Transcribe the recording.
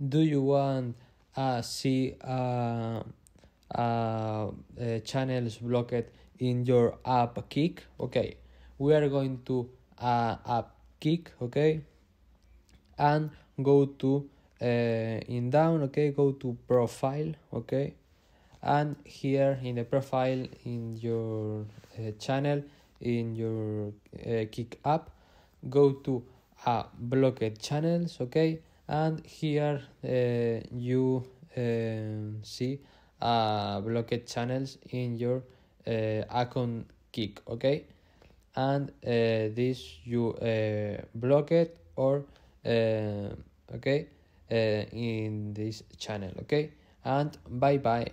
Do you want uh, see uh, uh, channels blocked in your app kick? Okay, we are going to uh, app kick, okay, and go to uh, in down, okay, go to profile, okay, and here in the profile in your uh, channel in your uh, kick app, go to uh, blocked channels, okay and here uh, you um, see uh, blocked channels in your uh, account kick okay and uh, this you uh, block it or okay in this channel okay and bye bye